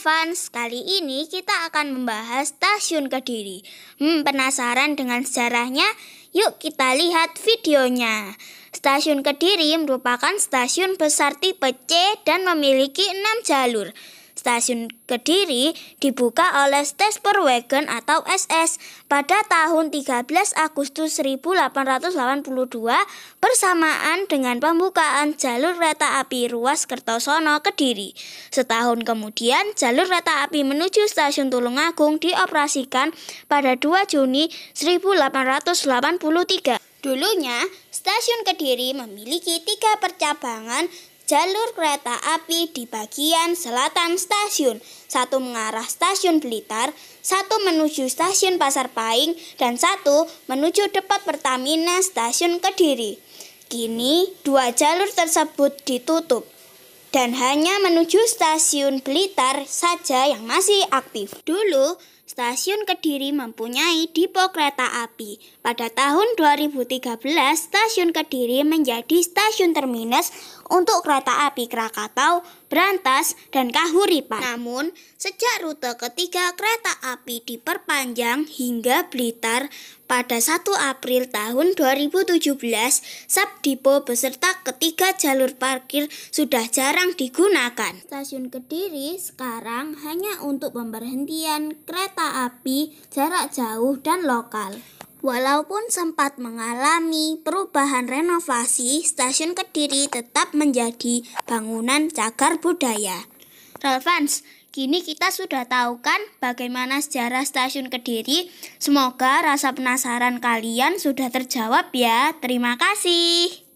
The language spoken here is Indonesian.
Fans, kali ini kita akan membahas Stasiun Kediri. Hmm, penasaran dengan sejarahnya? Yuk kita lihat videonya. Stasiun Kediri merupakan stasiun besar tipe C dan memiliki 6 jalur. Stasiun Kediri dibuka oleh Stesper Wagon atau SS pada tahun 13 Agustus 1882 bersamaan dengan pembukaan jalur kereta api ruas Kertosono Kediri. Setahun kemudian, jalur kereta api menuju Stasiun Tulungagung dioperasikan pada 2 Juni 1883. Dulunya, Stasiun Kediri memiliki tiga percabangan Jalur kereta api di bagian selatan stasiun, satu mengarah stasiun Blitar, satu menuju stasiun Pasar Pahing, dan satu menuju depot Pertamina stasiun Kediri. Kini, dua jalur tersebut ditutup dan hanya menuju stasiun Blitar saja yang masih aktif. Dulu, Stasiun Kediri mempunyai depo kereta api. Pada tahun 2013, Stasiun Kediri menjadi stasiun terminus untuk kereta api Krakatau, Brantas, dan Kahuripan. Namun, sejak rute ketiga kereta api diperpanjang hingga Blitar pada 1 April tahun 2017, sub Subdipo beserta ketiga jalur parkir sudah jarang digunakan. Stasiun Kediri sekarang hanya untuk pemberhentian kereta kereta api jarak jauh dan lokal. Walaupun sempat mengalami perubahan renovasi, stasiun Kediri tetap menjadi bangunan cagar budaya. Relevans, kini kita sudah tahu kan bagaimana sejarah stasiun Kediri. Semoga rasa penasaran kalian sudah terjawab ya. Terima kasih.